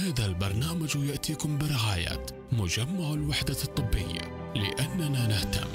هذا البرنامج يأتيكم برعاية مجمع الوحدة الطبي لأننا نهتم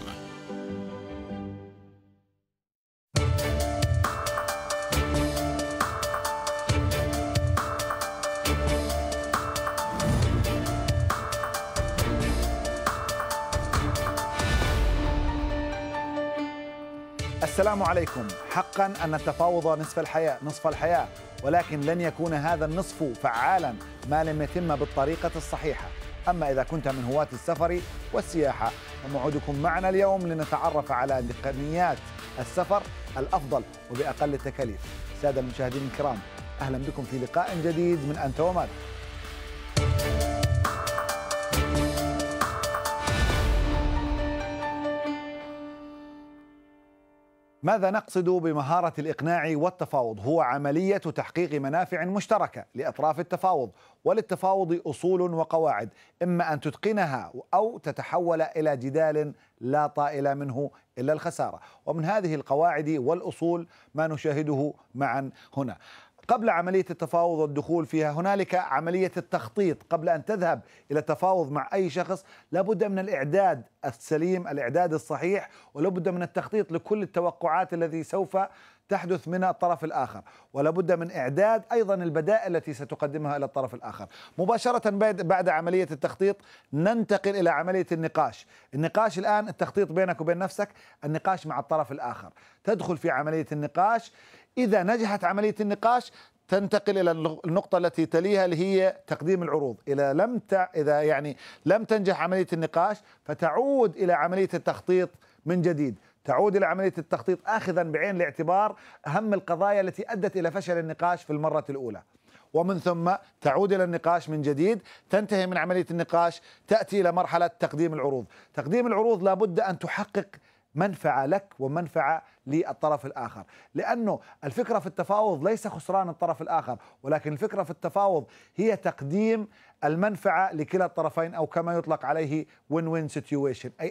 السلام عليكم حقا أن التفاوض نصف الحياة نصف الحياة ولكن لن يكون هذا النصف فعالا ما لم يتم بالطريقة الصحيحة أما إذا كنت من هواة السفر والسياحة فموعدكم معنا اليوم لنتعرف على تقنيات السفر الأفضل وبأقل التكاليف سادة المشاهدين الكرام أهلا بكم في لقاء جديد من أنت ومال ماذا نقصد بمهارة الإقناع والتفاوض؟ هو عملية تحقيق منافع مشتركة لأطراف التفاوض، وللتفاوض أصول وقواعد، إما أن تتقنها أو تتحول إلى جدال لا طائل منه إلا الخسارة، ومن هذه القواعد والأصول ما نشاهده معا هنا. قبل عملية التفاوض والدخول فيها هنالك عملية التخطيط قبل أن تذهب إلى التفاوض مع أي شخص لابد من الإعداد السليم الإعداد الصحيح ولابد من التخطيط لكل التوقعات التي سوف تحدث من الطرف الآخر ولابد من إعداد أيضا البدائل التي ستقدمها إلى الطرف الآخر مباشرة بعد عملية التخطيط ننتقل إلى عملية النقاش النقاش الآن التخطيط بينك وبين نفسك النقاش مع الطرف الآخر تدخل في عملية النقاش إذا نجحت عملية النقاش تنتقل الى النقطه التي تليها اللي هي تقديم العروض اذا لم ت... اذا يعني لم تنجح عمليه النقاش فتعود الى عمليه التخطيط من جديد تعود الى عمليه التخطيط اخذا بعين الاعتبار اهم القضايا التي ادت الى فشل النقاش في المره الاولى ومن ثم تعود الى النقاش من جديد تنتهي من عمليه النقاش تاتي الى مرحله تقديم العروض تقديم العروض لابد ان تحقق منفعه لك ومنفعه للطرف الآخر لأنه الفكرة في التفاوض ليس خسران الطرف الآخر ولكن الفكرة في التفاوض هي تقديم المنفعة لكلا الطرفين أو كما يطلق عليه وين وين سيتويشن أي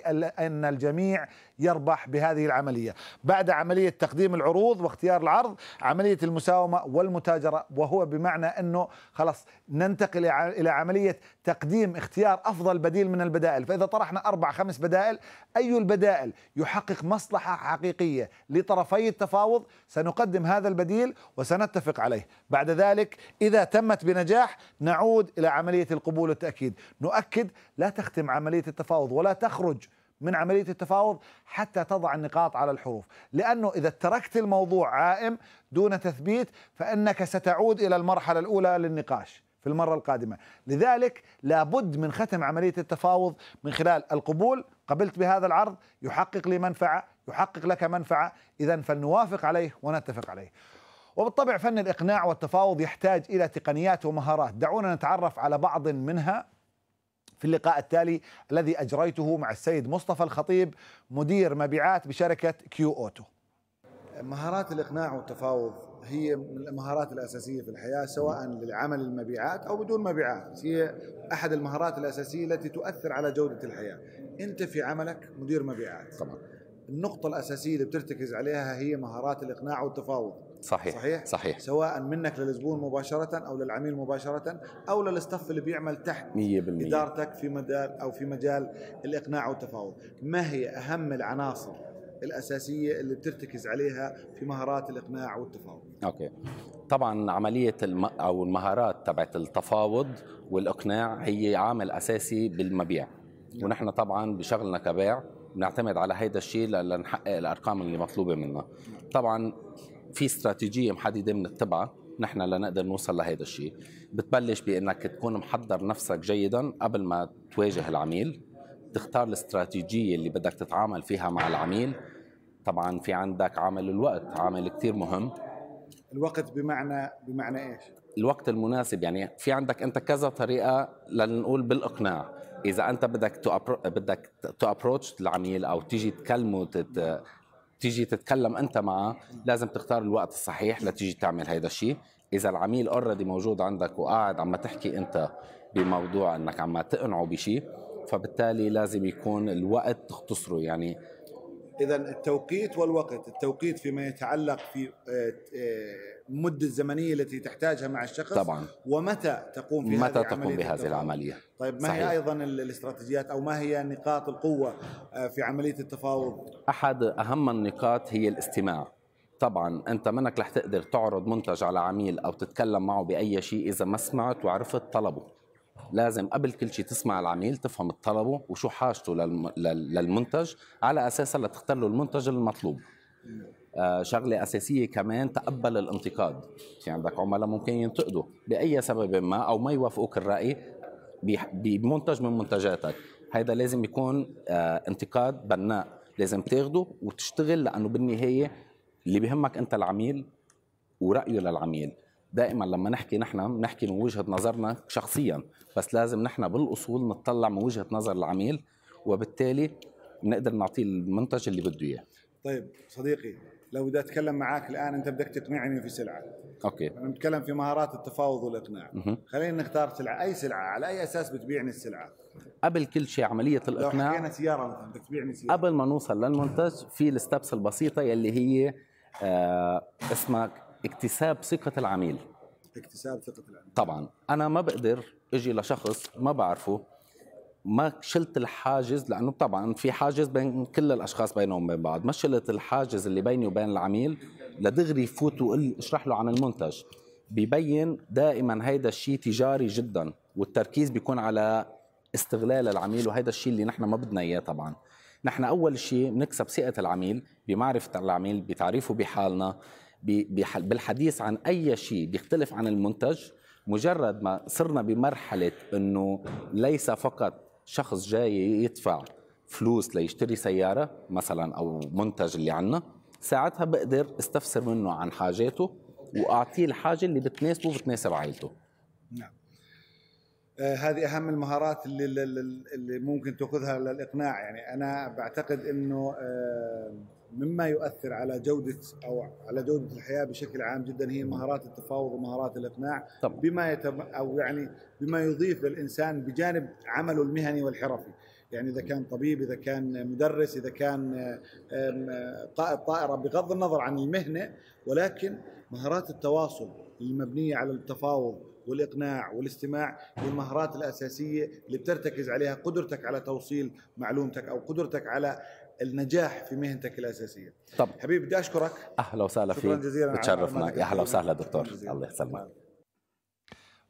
أن الجميع يربح بهذه العملية بعد عملية تقديم العروض واختيار العرض عملية المساومة والمتاجرة وهو بمعنى أنه خلاص ننتقل إلى عملية تقديم اختيار أفضل بديل من البدائل فإذا طرحنا أربع خمس بدائل أي البدائل يحقق مصلحة حقيقية لطرفي التفاوض سنقدم هذا البديل وسنتفق عليه بعد ذلك إذا تمت بنجاح نعود إلى عملية القبول والتأكيد نؤكد لا تختم عملية التفاوض ولا تخرج من عملية التفاوض حتى تضع النقاط على الحروف لأنه إذا تركت الموضوع عائم دون تثبيت فإنك ستعود إلى المرحلة الأولى للنقاش في المرة القادمة لذلك لابد من ختم عملية التفاوض من خلال القبول قبلت بهذا العرض يحقق لي منفعة يحقق لك منفعة إذا فلنوافق عليه ونتفق عليه وبالطبع فن الإقناع والتفاوض يحتاج إلى تقنيات ومهارات دعونا نتعرف على بعض منها في اللقاء التالي الذي أجريته مع السيد مصطفى الخطيب مدير مبيعات بشركة كيو أوتو مهارات الإقناع والتفاوض هي من المهارات الأساسية في الحياة سواء للعمل المبيعات أو بدون مبيعات هي أحد المهارات الأساسية التي تؤثر على جودة الحياة أنت في عملك مدير مبيعات طبعا النقطة الأساسية اللي بترتكز عليها هي مهارات الإقناع والتفاوض صحيح صحيح, صحيح. سواء منك للزبون مباشرة أو للعميل مباشرة أو للستاف اللي بيعمل تحت 100% إدارتك في مجال أو في مجال الإقناع والتفاوض ما هي أهم العناصر الأساسية اللي بترتكز عليها في مهارات الإقناع والتفاوض أوكي طبعا عملية الم... أو المهارات تبعت التفاوض والإقناع هي عامل أساسي بالمبيع نعم. ونحن طبعا بشغلنا كبيع بنعتمد على هيدا الشيء لنحقق الارقام اللي مطلوبه منا طبعا في استراتيجيه محدده بنتبعها نحن لنقدر نوصل لهيدا الشيء بتبلش بانك تكون محضر نفسك جيدا قبل ما تواجه العميل تختار الاستراتيجيه اللي بدك تتعامل فيها مع العميل طبعا في عندك عامل الوقت عامل كثير مهم الوقت بمعنى بمعنى ايش الوقت المناسب يعني في عندك انت كذا طريقه لنقول بالاقناع اذا انت بدك تو بدك تو ابروتش العميل او تيجي تكلمه تت... تيجي تتكلم انت معه لازم تختار الوقت الصحيح لتيجي تعمل هيدا الشيء اذا العميل اوريدي موجود عندك وقاعد عم تحكي انت بموضوع انك عم تقنعه بشيء فبالتالي لازم يكون الوقت تختصره يعني اذا التوقيت والوقت التوقيت فيما يتعلق في المده آه، آه، الزمنيه التي تحتاجها مع الشخص طبعا ومتى تقوم في متى هذه تقوم بهذه العمليه طيب ما صحيح. هي ايضا الاستراتيجيات او ما هي نقاط القوه آه، في عمليه التفاوض احد اهم النقاط هي الاستماع طبعا انت منك رح تقدر تعرض منتج على عميل او تتكلم معه باي شيء اذا ما سمعت وعرفت طلبه لازم قبل كل شيء تسمع العميل تفهم طلبه وشو حاجته للمنتج على اساسها لتختار له المنتج المطلوب آه، شغله اساسيه كمان تقبل الانتقاد في عندك عملاء ممكن ينتقدوا باي سبب ما او ما يوافقوك الراي بمنتج من منتجاتك هذا لازم يكون آه، انتقاد بناء لازم تاخده وتشتغل لانه بالنهايه اللي بهمك انت العميل ورايه للعميل دائما لما نحكي نحن بنحكي من وجهه نظرنا شخصيا بس لازم نحن بالاصول نطلع من وجهه نظر العميل وبالتالي بنقدر نعطيه المنتج اللي بده اياه طيب صديقي لو بدي اتكلم معك الان انت بدك تقنعني في سلعه اوكي انا بتكلم في مهارات التفاوض والاقناع خلينا نختار سلعه اي سلعه على اي اساس بتبيعني السلعه قبل كل شيء عمليه الاقناع لو حكينا سياره مثلا بدك تبيعني سياره قبل ما نوصل للمنتج في الستبس البسيطه يلي هي آه اسمك اكتساب ثقة العميل اكتساب ثقة العميل طبعا أنا ما بقدر أجي لشخص ما بعرفه ما شلت الحاجز لانه طبعا في حاجز بين كل الاشخاص بينهم وبين بعض ما شلت الحاجز اللي بيني وبين العميل لدغري يفوت وقل اشرح له عن المنتج ببين دائما هيدا الشيء تجاري جدا والتركيز بيكون على استغلال العميل وهيدا الشيء اللي نحن ما بدنا اياه طبعا نحن اول شيء بنكسب ثقه العميل بمعرفه العميل بتعريفه بحالنا بالحديث عن أي شيء بيختلف عن المنتج مجرد ما صرنا بمرحلة أنه ليس فقط شخص جاي يدفع فلوس ليشتري سيارة مثلا أو منتج اللي عندنا ساعتها بقدر استفسر منه عن حاجاته وأعطيه الحاجة اللي بتناسبه وبتناسب عائلته نعم آه هذه أهم المهارات اللي, اللي ممكن تأخذها للإقناع يعني أنا بعتقد أنه آه مما يؤثر على جودة أو على جودة الحياة بشكل عام جدا هي مهارات التفاوض ومهارات الإقناع طبعا. بما يتم أو يعني بما يضيف للإنسان بجانب عمله المهني والحرفي يعني إذا كان طبيب إذا كان مدرس إذا كان قائد آه، طائرة بغض النظر عن المهنة ولكن مهارات التواصل المبنية على التفاوض والاقناع والاستماع هي المهارات الاساسيه اللي بترتكز عليها قدرتك على توصيل معلومتك او قدرتك على النجاح في مهنتك الاساسيه طب حبيبي بدي اشكرك اهلا وسهلا فيك شكرا جزيلا بتشرفنا يا اهلا وسهلا دكتور الله يسلمك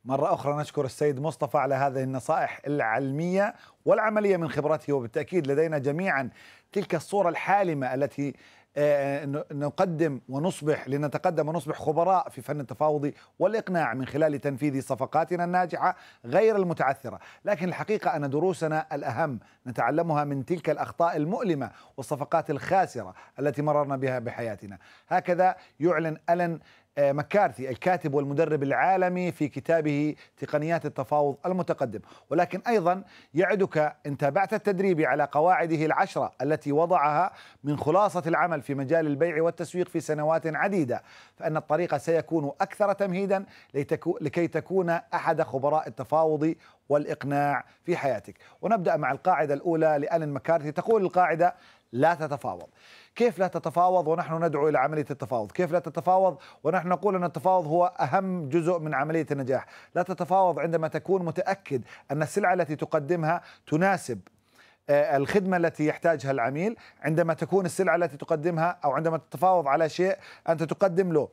مرة أخرى نشكر السيد مصطفى على هذه النصائح العلمية والعملية من خبرته وبالتأكيد لدينا جميعا تلك الصورة الحالمة التي آه، نقدم ونصبح لنتقدم ونصبح خبراء في فن التفاوض والإقناع من خلال تنفيذ صفقاتنا الناجحة غير المتعثرة لكن الحقيقة أن دروسنا الأهم نتعلمها من تلك الأخطاء المؤلمة والصفقات الخاسرة التي مررنا بها بحياتنا هكذا يعلن ألن آه، مكارثي الكاتب والمدرب العالمي في كتابه تقنيات التفاوض المتقدم ولكن أيضا يعدك إن تابعت التدريب على قواعده العشرة التي وضعها من خلاصة العمل في مجال البيع والتسويق في سنوات عديدة فأن الطريق سيكون أكثر تمهيدا لكي تكون أحد خبراء التفاوض والإقناع في حياتك ونبدأ مع القاعدة الأولى لألن مكارثي تقول القاعدة لا تتفاوض كيف لا تتفاوض ونحن ندعو إلى عملية التفاوض كيف لا تتفاوض ونحن نقول أن التفاوض هو أهم جزء من عملية النجاح لا تتفاوض عندما تكون متأكد أن السلعة التي تقدمها تناسب آه، الخدمة التي يحتاجها العميل عندما تكون السلعة التي تقدمها أو عندما تتفاوض على شيء أنت تقدم له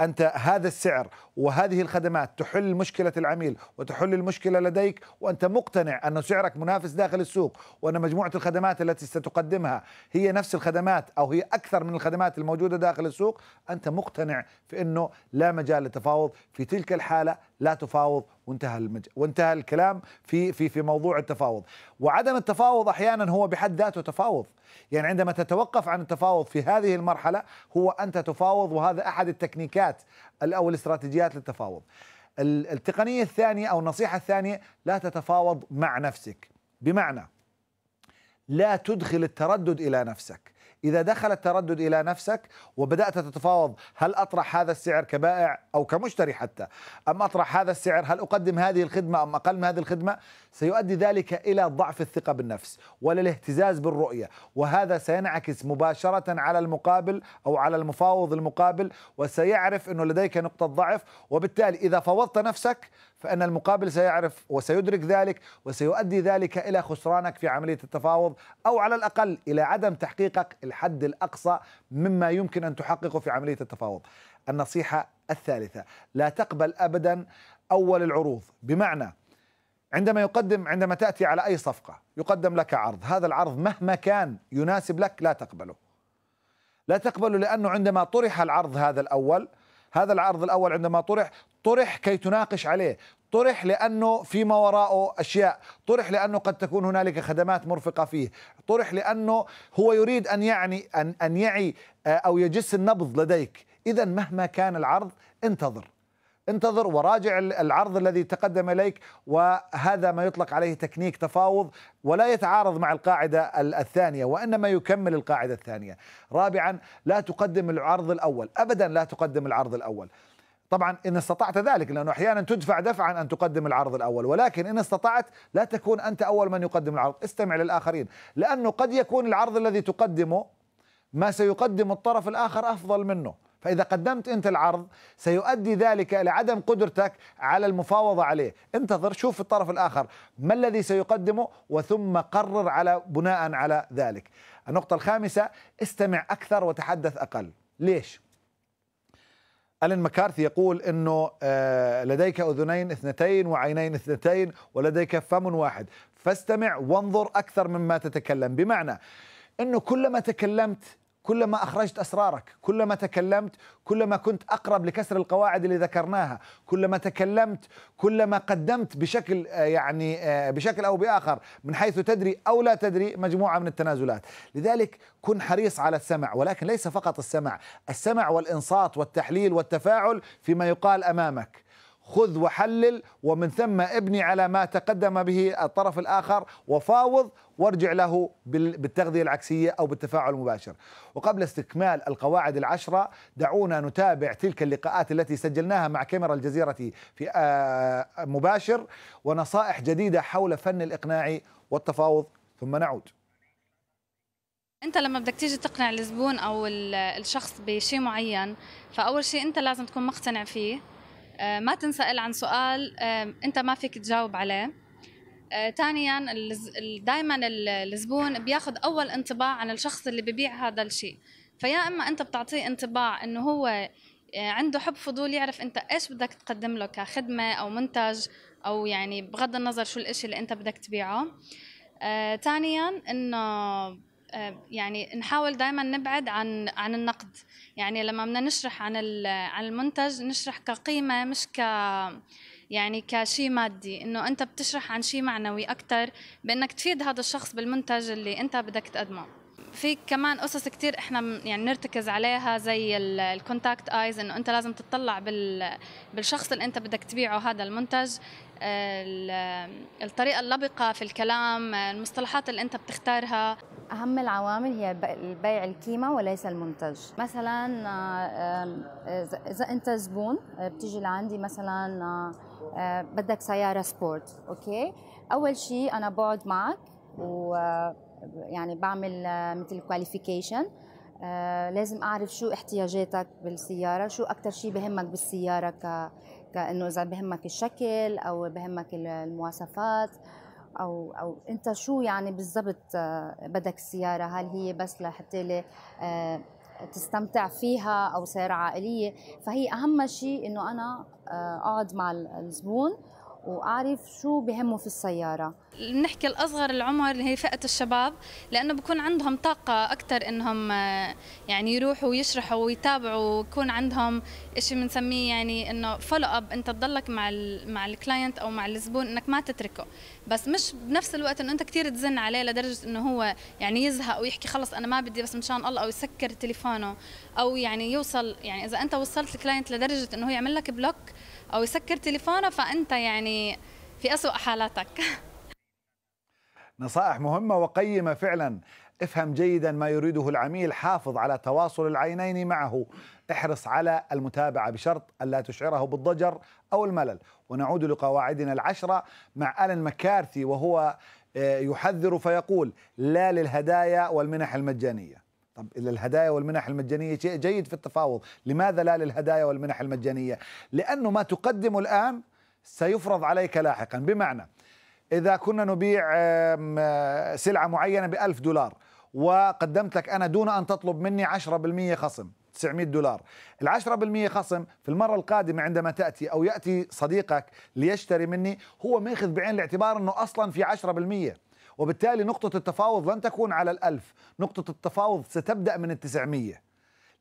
أنت هذا السعر وهذه الخدمات تحل مشكلة العميل وتحل المشكلة لديك وأنت مقتنع أن سعرك منافس داخل السوق وأن مجموعة الخدمات التي ستقدمها هي نفس الخدمات أو هي أكثر من الخدمات الموجودة داخل السوق أنت مقتنع في أنه لا مجال للتفاوض في تلك الحالة لا تفاوض وانتهى المج... وانتهى الكلام في في في موضوع التفاوض وعدم التفاوض احيانا هو بحد ذاته تفاوض يعني عندما تتوقف عن التفاوض في هذه المرحله هو انت تفاوض وهذا احد التكنيكات او الاستراتيجيات للتفاوض التقنيه الثانيه او النصيحه الثانيه لا تتفاوض مع نفسك بمعنى لا تدخل التردد الى نفسك إذا دخل التردد إلى نفسك وبدأت تتفاوض هل أطرح هذا السعر كبائع أو كمشتري حتى أم أطرح هذا السعر هل أقدم هذه الخدمة أم أقل من هذه الخدمة سيؤدي ذلك إلى ضعف الثقة بالنفس وللاهتزاز بالرؤية وهذا سينعكس مباشرة على المقابل أو على المفاوض المقابل وسيعرف أنه لديك نقطة ضعف وبالتالي إذا فوضت نفسك فإن المقابل سيعرف وسيدرك ذلك وسيؤدي ذلك إلى خسرانك في عملية التفاوض أو على الأقل إلى عدم تحقيقك الحد الأقصى مما يمكن أن تحققه في عملية التفاوض النصيحة الثالثة لا تقبل أبدا أول العروض بمعنى عندما يقدم عندما تأتي على أي صفقة يقدم لك عرض هذا العرض مهما كان يناسب لك لا تقبله لا تقبله لأنه عندما طرح العرض هذا الأول هذا العرض الأول عندما طرح طرح كي تناقش عليه طرح لأنه فيما وراءه أشياء طرح لأنه قد تكون هنالك خدمات مرفقة فيه طرح لأنه هو يريد أن يعني أن, أن يعي آه، أو يجس النبض لديك إذا مهما كان العرض انتظر انتظر وراجع العرض الذي تقدم اليك وهذا ما يطلق عليه تكنيك تفاوض ولا يتعارض مع القاعده الثانيه وانما يكمل القاعده الثانيه. رابعا لا تقدم العرض الاول، ابدا لا تقدم العرض الاول. طبعا إن استطعت ذلك لأنه أحيانا تدفع دفعا أن تقدم العرض الأول ولكن إن استطعت لا تكون أنت أول من يقدم العرض استمع للآخرين لأنه قد يكون العرض الذي تقدمه ما سيقدم الطرف الآخر أفضل منه فإذا قدمت أنت العرض سيؤدي ذلك إلى عدم قدرتك على المفاوضة عليه انتظر شوف الطرف الآخر ما الذي سيقدمه وثم قرر على بناء على ذلك النقطة الخامسة استمع أكثر وتحدث أقل ليش؟ ألين مكارثي يقول أنه آه، لديك أذنين اثنتين وعينين اثنتين ولديك فم واحد فاستمع وانظر أكثر مما تتكلم بمعنى أنه كلما تكلمت كلما أخرجت أسرارك كلما تكلمت كلما كنت أقرب لكسر القواعد اللي ذكرناها كلما تكلمت كلما قدمت بشكل آه، يعني آه، بشكل أو بآخر من حيث تدري أو لا تدري مجموعة من التنازلات لذلك كن حريص على السمع ولكن ليس فقط السمع السمع والإنصات والتحليل والتفاعل فيما يقال أمامك خذ وحلل ومن ثم ابني على ما تقدم به الطرف الآخر وفاوض وارجع له بالتغذية العكسية أو بالتفاعل المباشر وقبل استكمال القواعد العشرة دعونا نتابع تلك اللقاءات التي سجلناها مع كاميرا الجزيرة في آه، مباشر ونصائح جديدة حول فن الإقناع والتفاوض ثم نعود انت لما بدك تيجي تقنع الزبون او الشخص بشيء معين فاول شيء انت لازم تكون مقتنع فيه آه، ما تنسأل عن سؤال آه، أنت ما فيك تجاوب عليه آه، ثانيا دائما الزبون بياخذ اول انطباع عن الشخص اللي ببيع هذا الشيء فيا اما انت بتعطيه انطباع انه هو عنده حب فضول يعرف انت ايش بدك تقدم له كخدمه او منتج او يعني بغض النظر شو الاشي اللي انت بدك تبيعه ثانيا انه آه، يعني نحاول دائما نبعد عن عن النقد يعني لما بدنا نشرح عن عن المنتج نشرح كقيمه مش ك يعني كشيء مادي انه انت بتشرح عن شيء معنوي اكثر بانك تفيد هذا الشخص بالمنتج اللي انت بدك تقدمه في كمان قصص كتير احنا يعني نرتكز عليها زي الكونتاكت ايز انه انت لازم تطلع بالشخص اللي انت بدك تبيعه هذا المنتج الطريقه اللبقه في الكلام المصطلحات اللي انت بتختارها أهم العوامل هي البيع الكيمة وليس المنتج مثلا إذا أنت زبون آه، بتيجي لعندي مثلا آه، آه، بدك سيارة سبورت أوكي أول شيء أنا بقعد معك و يعني بعمل مثل كواليفيكيشن لازم اعرف شو احتياجاتك بالسياره شو اكثر شيء بهمك بالسياره ك كانه اذا بهمك الشكل او بهمك المواصفات او او انت شو يعني بالضبط آه، بدك السياره هل هي بس لحتى آه، تستمتع فيها او سياره عائليه فهي اهم شيء انه انا آه، اقعد مع الزبون واعرف شو بهمه في السياره بنحكي الاصغر العمر اللي هي فئه الشباب لانه بكون عندهم طاقه اكثر انهم آه، يعني يروحوا ويشرحوا ويتابعوا ويكون عندهم شيء بنسميه يعني انه فولو اب انت تضلك مع الـ مع الكلاينت او مع الزبون انك ما تتركه بس مش بنفس الوقت انه انت كثير تزن عليه لدرجه انه هو يعني يزهق ويحكي خلص انا ما بدي بس مشان الله او يسكر تليفونه او يعني يوصل يعني اذا انت وصلت الكلاينت لدرجه انه هو يعمل لك بلوك او يسكر تليفونه فانت يعني في اسوء حالاتك نصائح مهمة وقيمة فعلا افهم جيدا ما يريده العميل حافظ على تواصل العينين معه احرص على المتابعة بشرط ألا تشعره بالضجر أو الملل ونعود لقواعدنا العشرة مع ألن مكارثي وهو آه، يحذر فيقول لا للهدايا والمنح المجانية طب الهدايا والمنح المجانية شيء جيد في التفاوض لماذا لا للهدايا والمنح المجانية لأنه ما تقدمه الآن سيفرض عليك لاحقا بمعنى إذا كنا نبيع آه، سلعة معينة بألف دولار وقدمت لك أنا دون أن تطلب مني 10% خصم 900 دولار العشرة بالمية خصم في المرة القادمة عندما تأتي أو يأتي صديقك ليشتري مني هو ماخذ بعين الاعتبار أنه أصلا في عشرة بالمية وبالتالي نقطة التفاوض لن تكون على الألف نقطة التفاوض ستبدأ من التسعمية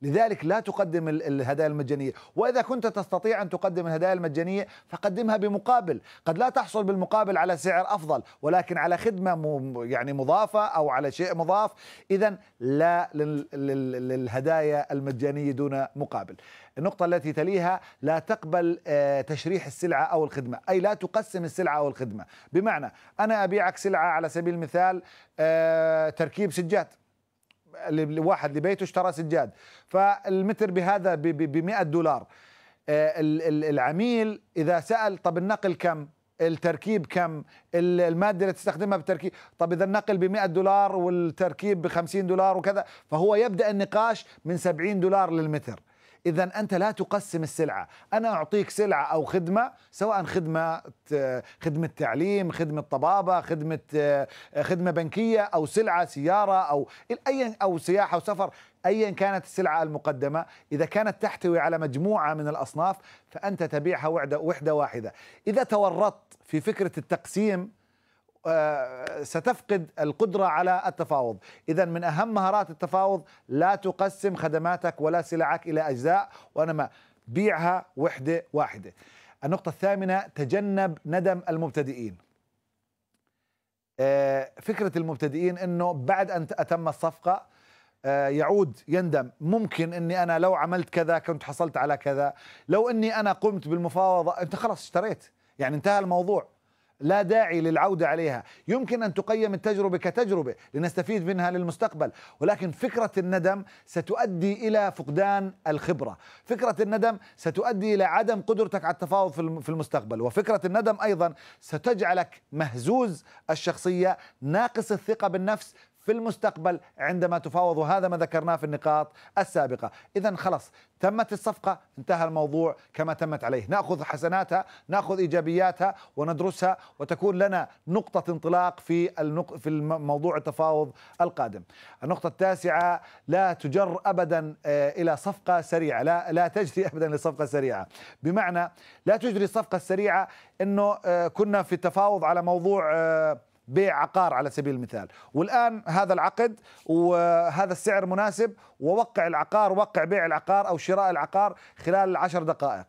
لذلك لا تقدم الهدايا المجانية وإذا كنت تستطيع أن تقدم الهدايا المجانية فقدمها بمقابل قد لا تحصل بالمقابل على سعر أفضل ولكن على خدمة يعني مضافة أو على شيء مضاف إذا لا للهدايا المجانية دون مقابل النقطة التي تليها لا تقبل آه، تشريح السلعة أو الخدمة أي لا تقسم السلعة أو الخدمة بمعنى أنا أبيعك سلعة على سبيل المثال آه، تركيب سجاد لواحد لبيته اشترى سجاد فالمتر بهذا ب 100 دولار آه، العميل اذا سال طب النقل كم التركيب كم المادة اللي تستخدمها بالتركيب طب إذا النقل ب 100 دولار والتركيب ب 50 دولار وكذا فهو يبدأ النقاش من 70 دولار للمتر إذا أنت لا تقسم السلعة أنا أعطيك سلعة أو خدمة سواء خدمة خدمة تعليم خدمة طبابة خدمة خدمة بنكية أو سلعة سيارة أو أي أو سياحة وسفر ايا كانت السلعه المقدمه اذا كانت تحتوي على مجموعه من الاصناف فانت تبيعها وحده وحده واحده اذا تورطت في فكره التقسيم آه، ستفقد القدرة على التفاوض إذا من أهم مهارات التفاوض لا تقسم خدماتك ولا سلعك إلى أجزاء وإنما بيعها وحدة واحدة النقطة الثامنة تجنب ندم المبتدئين آه، فكرة المبتدئين أنه بعد أن أتم الصفقة آه، يعود يندم ممكن اني انا لو عملت كذا كنت حصلت على كذا لو اني انا قمت بالمفاوضه انت خلاص اشتريت يعني انتهى الموضوع لا داعي للعودة عليها يمكن أن تقيم التجربة كتجربة لنستفيد منها للمستقبل ولكن فكرة الندم ستؤدي إلى فقدان الخبرة فكرة الندم ستؤدي إلى عدم قدرتك على التفاوض في المستقبل وفكرة الندم أيضا ستجعلك مهزوز الشخصية ناقص الثقة بالنفس في المستقبل عندما تفاوض وهذا ما ذكرناه في النقاط السابقة إذا خلص تمت الصفقة انتهى الموضوع كما تمت عليه نأخذ حسناتها نأخذ إيجابياتها وندرسها وتكون لنا نقطة انطلاق في في موضوع التفاوض القادم النقطة التاسعة لا تجر أبدا آه، إلى صفقة سريعة لا, لا تجري أبدا لصفقة سريعة بمعنى لا تجري الصفقة السريعة أنه آه، كنا في التفاوض على موضوع آه، بيع عقار على سبيل المثال والآن هذا العقد وهذا السعر مناسب ووقع العقار وقع بيع العقار أو شراء العقار خلال العشر دقائق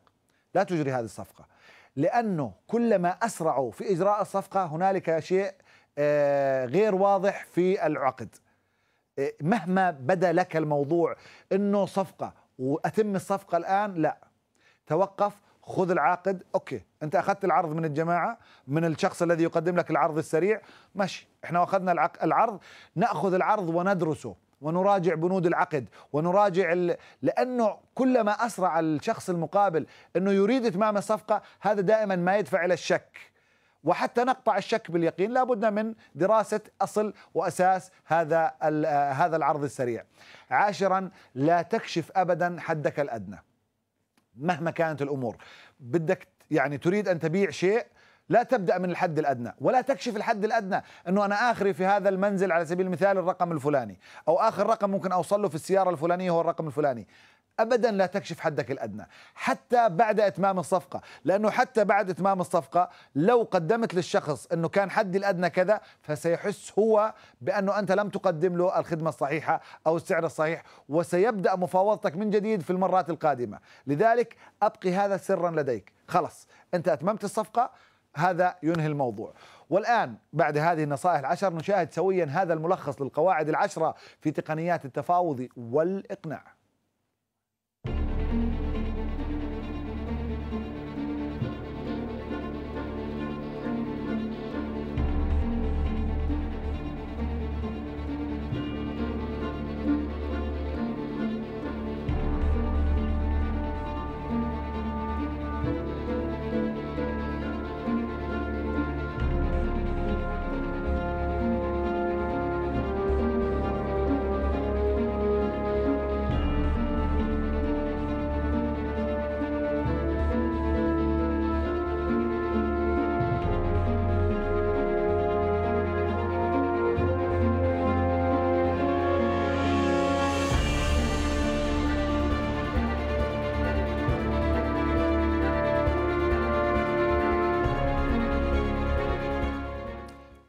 لا تجري هذه الصفقة لأنه كلما أسرعوا في إجراء الصفقة هنالك شيء آه، غير واضح في العقد آه، مهما بدا لك الموضوع انه صفقه واتم الصفقه الان لا توقف خذ العاقد اوكي انت اخذت العرض من الجماعه من الشخص الذي يقدم لك العرض السريع ماشي احنا اخذنا العرض ناخذ العرض وندرسه ونراجع بنود العقد ونراجع ال... لانه كلما اسرع الشخص المقابل انه يريد اتمام الصفقه هذا دائما ما يدفع الى الشك وحتى نقطع الشك باليقين لابد من دراسه اصل واساس هذا هذا العرض السريع. عاشرا لا تكشف ابدا حدك الادنى. مهما كانت الامور بدك يعني تريد ان تبيع شيء لا تبدا من الحد الادنى ولا تكشف الحد الادنى انه انا اخري في هذا المنزل على سبيل المثال الرقم الفلاني او اخر رقم ممكن اوصل له في السياره الفلانيه هو الرقم الفلاني ابدا لا تكشف حدك الادنى حتى بعد اتمام الصفقه لانه حتى بعد اتمام الصفقه لو قدمت للشخص انه كان حدي الادنى كذا فسيحس هو بانه انت لم تقدم له الخدمه الصحيحه او السعر الصحيح وسيبدا مفاوضتك من جديد في المرات القادمه لذلك ابقي هذا سرا لديك خلص انت اتممت الصفقه هذا ينهي الموضوع والآن بعد هذه النصائح العشر نشاهد سويا هذا الملخص للقواعد العشرة في تقنيات التفاوض والإقناع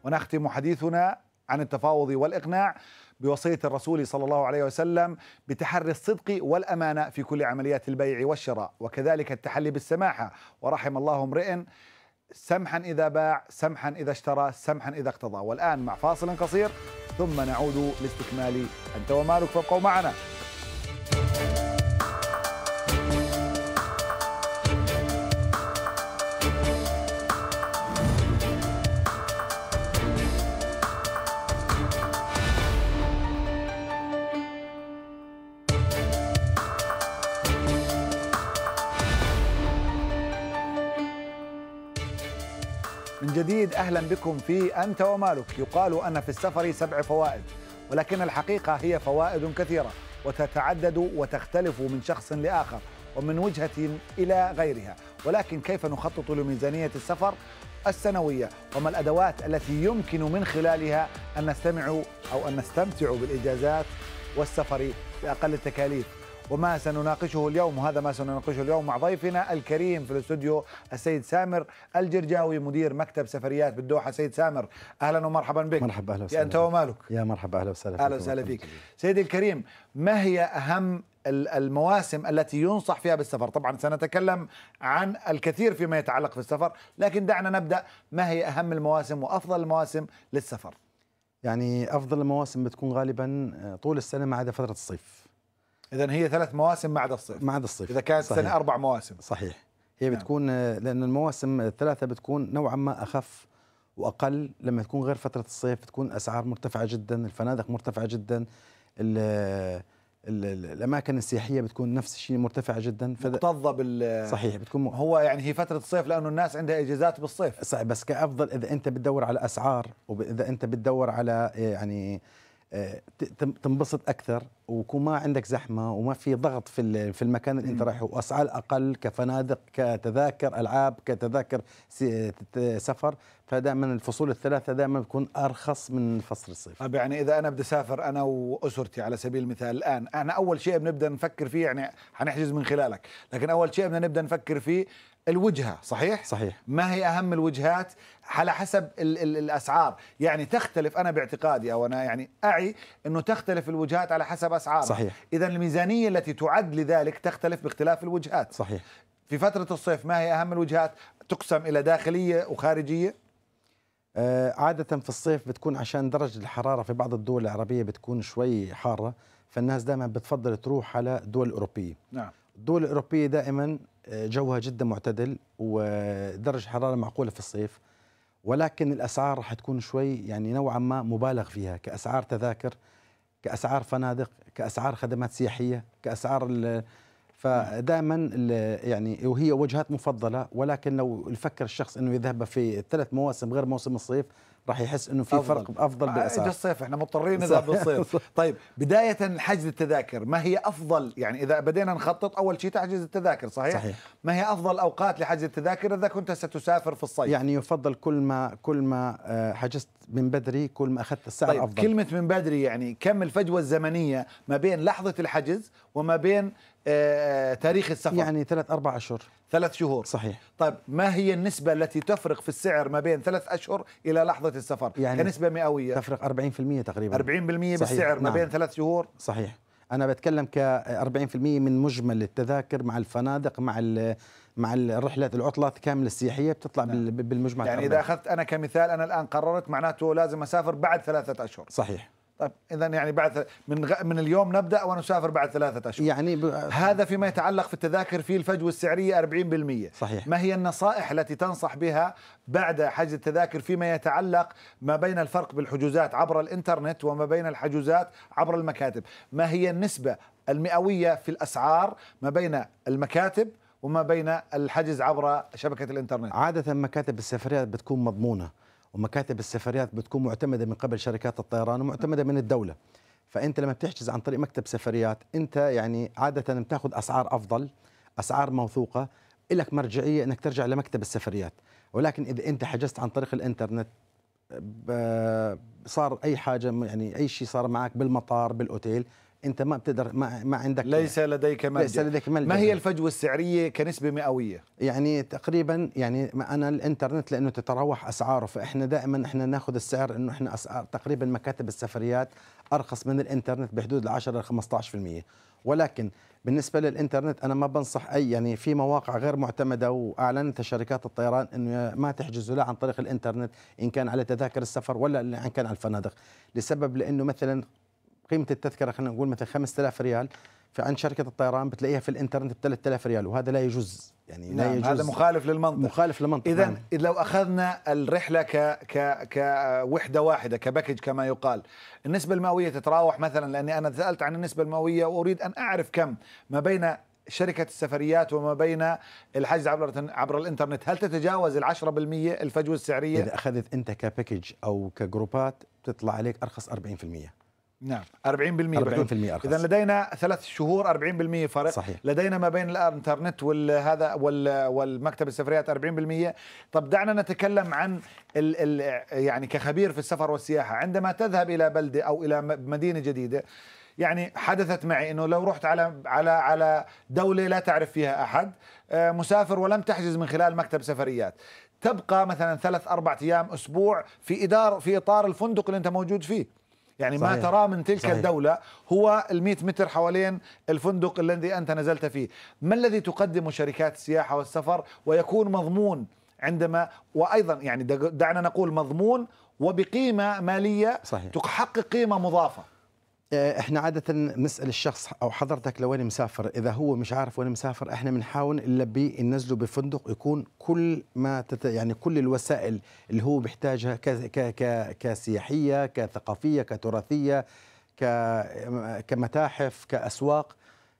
ونختم حديثنا عن التفاوض والإقناع بوصية الرسول صلى الله عليه وسلم بتحري الصدق والأمانة في كل عمليات البيع والشراء وكذلك التحلي بالسماحة ورحم الله امرئ سمحا إذا باع سمحا إذا اشترى سمحا إذا اقتضى والآن مع فاصل قصير ثم نعود لاستكمال أنت ومالك فابقوا معنا جديد أهلا بكم في أنت ومالك يقال أن في السفر سبع فوائد ولكن الحقيقة هي فوائد كثيرة وتتعدد وتختلف من شخص لآخر ومن وجهة إلى غيرها ولكن كيف نخطط لميزانية السفر السنوية وما الأدوات التي يمكن من خلالها أن نستمع أو أن نستمتع بالإجازات والسفر بأقل التكاليف وما سنناقشه اليوم وهذا ما سنناقشه اليوم مع ضيفنا الكريم في الاستوديو السيد سامر الجرجاوي مدير مكتب سفريات بالدوحه سيد سامر اهلا ومرحبا بك مرحبا اهلا وسهلا يا انت ومالك يا مرحبا اهلا وسهلا اهلا وسهلا فيك سيدي الكريم ما هي اهم المواسم التي ينصح فيها بالسفر طبعا سنتكلم عن الكثير فيما يتعلق في السفر لكن دعنا نبدا ما هي اهم المواسم وافضل المواسم للسفر يعني افضل المواسم بتكون غالبا آه، طول السنه ما عدا فتره الصيف اذا هي ثلاث مواسم ما عدا الصيف ما عدا الصيف اذا كانت صحيح. اربع مواسم صحيح هي نعم. بتكون لان المواسم الثلاثه بتكون نوعا ما اخف واقل لما تكون غير فتره الصيف بتكون اسعار مرتفعه جدا الفنادق مرتفعه جدا الـ الـ ال الاماكن السياحيه بتكون نفس الشيء مرتفعه جدا مكتظه بال صحيح بتكون م... هو يعني هي فتره الصيف لانه الناس عندها اجازات بالصيف صحيح بس كافضل اذا انت بتدور على اسعار واذا انت بتدور على يعني آه، تنبسط اكثر ويكون ما عندك زحمه وما في ضغط في في المكان اللي انت رايحه واسعار اقل كفنادق كتذاكر العاب كتذاكر سفر فدائما الفصول الثلاثه دائما بتكون ارخص من فصل الصيف طيب يعني اذا انا بدي اسافر انا واسرتي على سبيل المثال الان احنا اول شيء بنبدا نفكر فيه يعني حنحجز من خلالك لكن اول شيء بدنا نبدا نفكر فيه الوجهه صحيح صحيح ما هي اهم الوجهات على حسب الـ الـ الاسعار يعني تختلف انا باعتقادي او انا يعني اعي انه تختلف الوجهات على حسب اسعار صحيح اذا الميزانيه التي تعد لذلك تختلف باختلاف الوجهات صحيح في فتره الصيف ما هي اهم الوجهات تقسم الى داخليه وخارجيه آه عاده في الصيف بتكون عشان درجه الحراره في بعض الدول العربيه بتكون شوي حاره فالناس دائما بتفضل تروح على دول اوروبيه نعم الدول الأوروبية دائما جوها جدا معتدل ودرجه حراره معقوله في الصيف ولكن الاسعار راح تكون شوي يعني نوعا ما مبالغ فيها كاسعار تذاكر كاسعار فنادق كاسعار خدمات سياحيه كاسعار فدائما يعني وهي وجهات مفضله ولكن لو يفكر الشخص انه يذهب في ثلاث مواسم غير موسم الصيف راح يحس انه في فرق افضل آه، بالاساس اجى الصيف احنا مضطرين نذهب بالصيف طيب بدايه حجز التذاكر ما هي افضل يعني اذا بدينا نخطط اول شيء تحجز التذاكر صحيح, صحيح. ما هي افضل اوقات لحجز التذاكر اذا كنت ستسافر في الصيف يعني يفضل كل ما كل ما آه، حجزت من بدري كل ما اخذت السعر طيب افضل كلمه من بدري يعني كم الفجوه الزمنيه ما بين لحظه الحجز وما بين آه، تاريخ السفر يعني ثلاث أربع أشهر ثلاث شهور صحيح طيب ما هي النسبة التي تفرق في السعر ما بين ثلاث أشهر إلى لحظة السفر يعني كنسبة مئوية تفرق 40% تقريبا 40% بالسعر نعم. ما بين ثلاث شهور صحيح أنا بتكلم ك 40% من مجمل التذاكر مع الفنادق مع مع الرحلات العطلات كامله السياحيه بتطلع نعم. بالمجمل يعني اذا اخذت انا كمثال انا الان قررت معناته لازم اسافر بعد ثلاثه اشهر صحيح طيب اذا يعني بعد من غ... من اليوم نبدا ونسافر بعد ثلاثة اشهر يعني ب... هذا فيما يتعلق في التذاكر في الفجوه السعريه 40% صحيح ما هي النصائح التي تنصح بها بعد حجز التذاكر فيما يتعلق ما بين الفرق بالحجوزات عبر الانترنت وما بين الحجوزات عبر المكاتب ما هي النسبه المئويه في الاسعار ما بين المكاتب وما بين الحجز عبر شبكه الانترنت عاده مكاتب السفريات بتكون مضمونه ومكاتب السفريات بتكون معتمده من قبل شركات الطيران ومعتمده من الدوله فانت لما بتحجز عن طريق مكتب سفريات انت يعني عاده بتاخذ اسعار افضل اسعار موثوقه لك مرجعيه انك ترجع لمكتب السفريات ولكن اذا انت حجزت عن طريق الانترنت صار اي حاجه يعني اي شيء صار معك بالمطار بالاوتيل انت ما بتقدر ما, ما عندك ليس لديك ملجا ليس لديك ملجا ما هي الفجوه السعريه كنسبه مئويه يعني تقريبا يعني انا الانترنت لانه تتراوح اسعاره فاحنا دائما احنا ناخذ السعر انه احنا اسعار تقريبا مكاتب السفريات ارخص من الانترنت بحدود ال 10 ل 15% ولكن بالنسبه للانترنت انا ما بنصح اي يعني في مواقع غير معتمده واعلنتها شركات الطيران انه ما تحجزوا لا عن طريق الانترنت ان كان على تذاكر السفر ولا ان كان على الفنادق لسبب لانه مثلا قيمه التذكره خلينا نقول مثلا 5000 ريال فعند شركه الطيران بتلاقيها في الانترنت ب 3000 ريال وهذا لا يجوز يعني نعم لا يجوز هذا مخالف للمنطق مخالف للمنطق نعم. اذا نعم. لو اخذنا الرحله ك ك كوحده واحده كباكج كما يقال النسبه المئويه تتراوح مثلا لاني انا سالت عن النسبه المئويه واريد ان اعرف كم ما بين شركة السفريات وما بين الحجز عبر عبر الانترنت هل تتجاوز ال 10% الفجوة السعرية؟ إذا أخذت أنت كباكج أو كجروبات بتطلع عليك أرخص 40% نعم 40% 40% اذا لدينا ثلاث شهور 40% فرق صحيح. لدينا ما بين الانترنت والهذا والمكتب السفريات 40% طب دعنا نتكلم عن الـ الـ يعني كخبير في السفر والسياحه عندما تذهب الى بلده او الى مدينه جديده يعني حدثت معي انه لو رحت على على على دوله لا تعرف فيها احد آه، مسافر ولم تحجز من خلال مكتب سفريات تبقى مثلا ثلاث اربع ايام اسبوع في ادار في اطار الفندق اللي انت موجود فيه يعني صحيح. ما تراه من تلك صحيح. الدولة هو المئة متر حوالين الفندق الذي أنت نزلت فيه ما الذي تقدم شركات السياحة والسفر ويكون مضمون عندما وأيضا يعني دعنا نقول مضمون وبقيمة مالية صحيح. تحقق قيمة مضافة آه، احنا عاده نسال الشخص او حضرتك لوين مسافر اذا هو مش عارف وين مسافر احنا بنحاول نلبيه ننزله بفندق يكون كل ما تت... يعني كل الوسائل اللي هو بيحتاجها ك... ك... ك... كسياحيه كثقافيه كتراثيه ك... كمتاحف كاسواق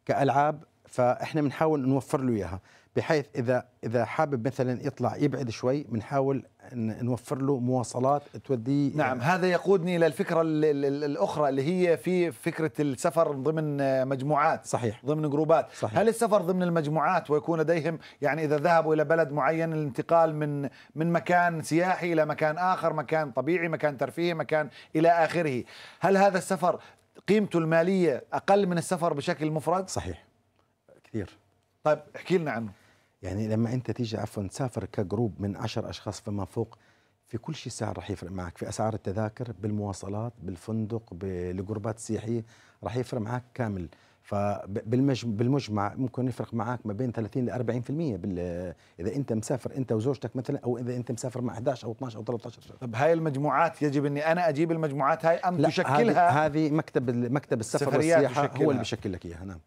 كالعاب فاحنا بنحاول نوفر له اياها بحيث اذا اذا حابب مثلا يطلع يبعد شوي بنحاول نوفر له مواصلات توديه نعم هذا يقودني الى الفكره الاخرى اللي هي في فكره السفر ضمن مجموعات صحيح ضمن جروبات صحيح. هل السفر ضمن المجموعات ويكون لديهم يعني اذا ذهبوا الى بلد معين الانتقال من من مكان سياحي الى مكان اخر مكان طبيعي مكان ترفيهي مكان الى اخره هل هذا السفر قيمته الماليه اقل من السفر بشكل مفرد صحيح كثير طيب احكي لنا عنه يعني لما انت تيجي عفوا تسافر كجروب من عشر اشخاص فما فوق في كل شيء سعر راح يفرق معك في اسعار التذاكر بالمواصلات بالفندق بالجروبات السياحيه راح يفرق معك كامل فبالمجمع ممكن يفرق معك ما بين 30 ل 40% بال... اذا انت مسافر انت وزوجتك مثلا او اذا انت مسافر مع 11 او 12 او 13 شخص طب هاي المجموعات يجب اني انا اجيب المجموعات هاي ام لا تشكلها هذه مكتب مكتب السفر والسياحه هو اللي بيشكل لك اياها نعم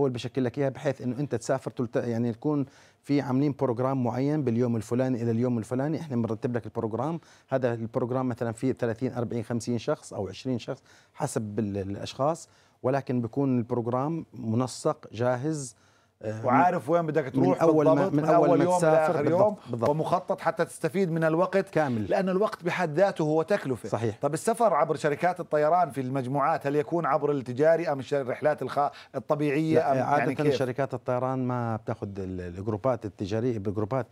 هو اللي بشكل لك اياها بحيث انه انت تسافر تلت... يعني تكون في عاملين بروجرام معين باليوم الفلاني الى اليوم الفلاني احنا بنرتب لك البروجرام هذا البروجرام مثلا فيه 30 40 50 شخص او 20 شخص حسب الاشخاص ولكن بيكون البروجرام منسق جاهز آه، وعارف وين بدك تروح من اول من اول, أول ما يوم تسافر لاخر يوم بالضبط. ومخطط حتى تستفيد من الوقت كامل لان الوقت بحد ذاته هو تكلفه صحيح طب السفر عبر شركات الطيران في المجموعات هل يكون عبر التجاري ام الرحلات الطبيعيه ام يعني عاده يعني كيف؟ شركات الطيران ما بتاخذ الجروبات التجاريه بجروبات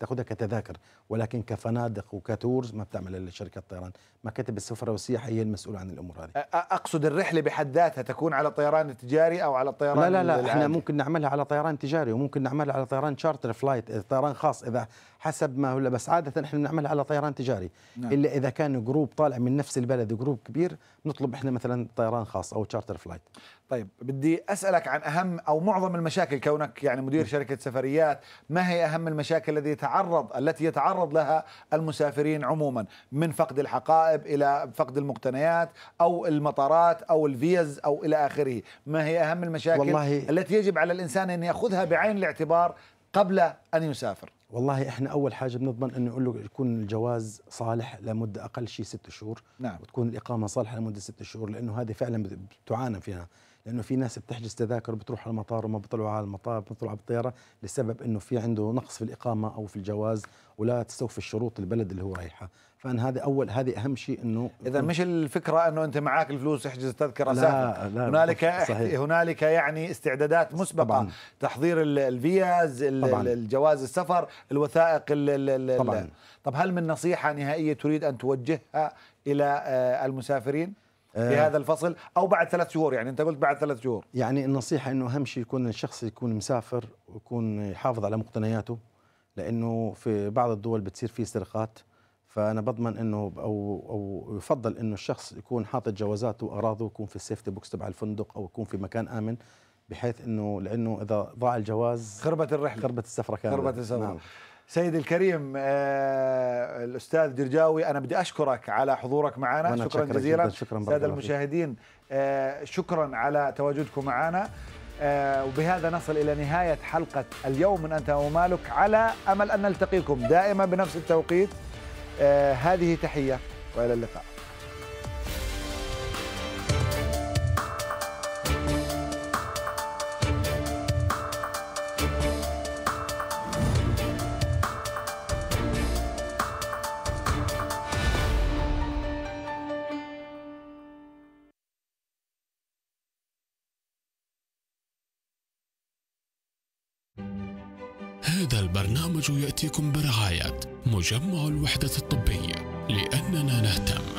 تاخذها كتذاكر ولكن كفنادق وكتورز ما بتعمل شركات الطيران مكاتب السفر والسياحه هي المسؤوله عن الامور هذه اقصد الرحله بحد ذاتها تكون على الطيران التجاري او على الطيران لا لا لا احنا ممكن نعمل نعملها على طيران تجاري وممكن نعملها على طيران شارتر فلايت طيران خاص اذا حسب ما هو بس عاده احنا بنعملها على طيران تجاري نعم. الا اذا كان جروب طالع من نفس البلد جروب كبير بنطلب احنا مثلا طيران خاص او تشارتر فلايت طيب بدي اسالك عن اهم او معظم المشاكل كونك يعني مدير نعم. شركه سفريات ما هي اهم المشاكل التي يتعرض التي يتعرض لها المسافرين عموما من فقد الحقائب الى فقد المقتنيات او المطارات او الفيز او الى اخره ما هي اهم المشاكل والله التي يجب على الانسان ان ياخذها بعين الاعتبار قبل ان يسافر والله احنا اول حاجه بنضمن انه يقول له يكون الجواز صالح لمده اقل شيء ست شهور نعم. وتكون الاقامه صالحه لمده ست شهور لانه هذه فعلا بتعانى فيها لانه في ناس بتحجز تذاكر بتروح على المطار وما بيطلعوا على المطار بتطلع الطياره لسبب انه في عنده نقص في الاقامه او في الجواز ولا تستوفي الشروط البلد اللي هو رايحها فان هذا اول هذه اهم شيء انه اذا مش الفكره انه انت معك الفلوس احجز تذكره لا لا هنالك هنالك يعني استعدادات مسبقه طبعاً. تحضير الفيز الجواز السفر الوثائق طبعا طب هل من نصيحه نهائيه تريد ان توجهها الى آه، المسافرين في آه. هذا الفصل او بعد ثلاث شهور يعني انت قلت بعد ثلاث شهور يعني النصيحه انه اهم شيء يكون الشخص يكون مسافر ويكون يحافظ على مقتنياته لانه في بعض الدول بتصير في سرقات فانا بضمن انه او او يفضل انه الشخص يكون حاطط جوازاته واغراضه يكون في السيفتي بوكس تبع الفندق او يكون في مكان امن بحيث انه لانه اذا ضاع الجواز خربت الرحله خربت السفره كامله خربت السفره نعم. سيدي الكريم آه الاستاذ درجاوي انا بدي اشكرك على حضورك معنا شكرا, شكرا جزيلا شكرا ساده المشاهدين آه شكرا على تواجدكم معنا آه وبهذا نصل الى نهايه حلقه اليوم من انت ومالك على امل ان نلتقيكم دائما بنفس التوقيت آه، هذه تحية وإلى اللقاء البرنامج ياتيكم برعايه مجمع الوحده الطبي لاننا نهتم